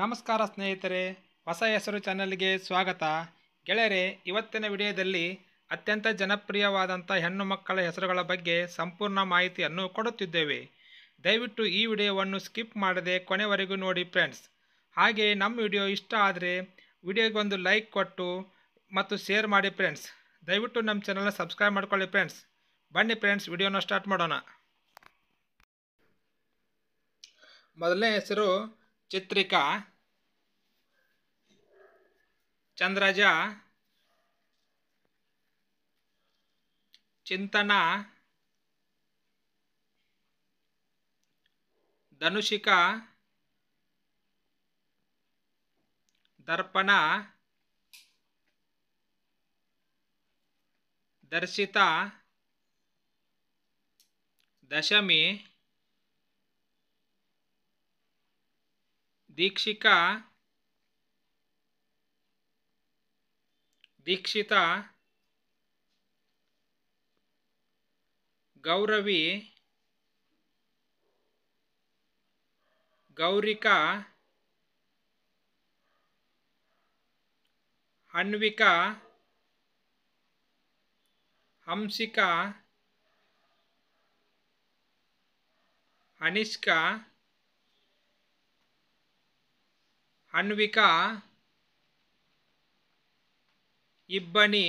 ನಮಸ್ಕಾರ ಸ್ನೇಹಿತರೆ ಹೊಸ ಹೆಸರು ಚಾನಲ್ಗೆ ಸ್ವಾಗತ ಗೆಳೆಯರೆ ಇವತ್ತಿನ ವಿಡಿಯೋದಲ್ಲಿ ಅತ್ಯಂತ ಜನಪ್ರಿಯವಾದಂಥ ಹೆಣ್ಣು ಮಕ್ಕಳ ಹೆಸರುಗಳ ಬಗ್ಗೆ ಸಂಪೂರ್ಣ ಮಾಹಿತಿಯನ್ನು ಕೊಡುತ್ತಿದ್ದೇವೆ ದಯವಿಟ್ಟು ಈ ವಿಡಿಯೋವನ್ನು ಸ್ಕಿಪ್ ಮಾಡದೆ ಕೊನೆವರೆಗೂ ನೋಡಿ ಫ್ರೆಂಡ್ಸ್ ಹಾಗೆ ನಮ್ಮ ವಿಡಿಯೋ ಇಷ್ಟ ಆದರೆ ವಿಡಿಯೋಗೊಂದು ಲೈಕ್ ಕೊಟ್ಟು ಮತ್ತು ಶೇರ್ ಮಾಡಿ ಫ್ರೆಂಡ್ಸ್ ದಯವಿಟ್ಟು ನಮ್ಮ ಚಾನಲ್ನ ಸಬ್ಸ್ಕ್ರೈಬ್ ಮಾಡ್ಕೊಳ್ಳಿ ಫ್ರೆಂಡ್ಸ್ ಬನ್ನಿ ಫ್ರೆಂಡ್ಸ್ ವಿಡಿಯೋನ ಸ್ಟಾರ್ಟ್ ಮಾಡೋಣ ಮೊದಲನೇ ಹೆಸರು चित्रिका चंद्रजा चिंतना धनुषिका दर्पणा दर्शिता दशमी दीक्षिका दीक्षिता गौरवी गौरिका अन्विका हंसिका अनिष्का अन्विका ಇಬ್ಬನಿ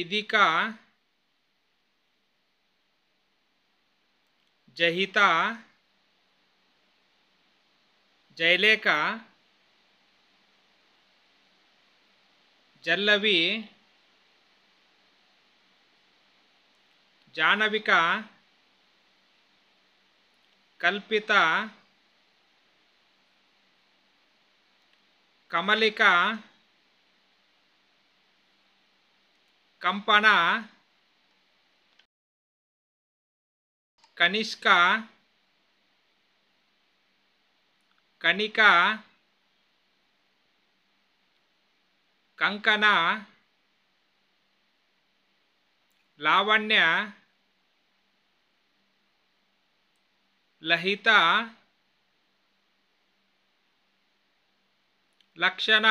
इदिका जहिता जयलेखा जल्लवी जानविका कल्पिता Kamalika कंपना Kanishka Kanika कंकना Lavanya Lahita Lakshan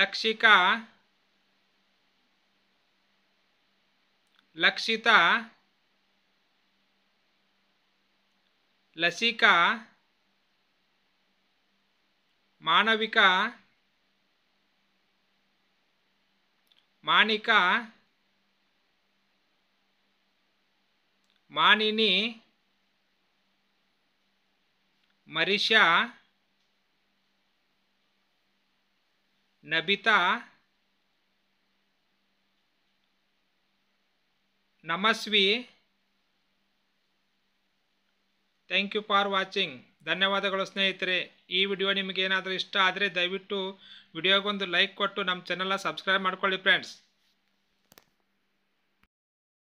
Lakshika Lakshita Lasika Manvika Manika Manini Marisha Nabita Namasvi thank you for watching ಧನ್ಯವಾದಗಳು ಸ್ನೇಹಿತರೆ ಈ ವಿಡಿಯೋ ನಿಮಗೇನಾದರೂ ಇಷ್ಟ ಆದರೆ ದಯವಿಟ್ಟು ವಿಡಿಯೋಗೊಂದು ಲೈಕ್ ಕೊಟ್ಟು ನಮ್ಮ ಚಾನಲ್ನ ಸಬ್ಸ್ಕ್ರೈಬ್ ಮಾಡ್ಕೊಳ್ಳಿ ಫ್ರೆಂಡ್ಸ್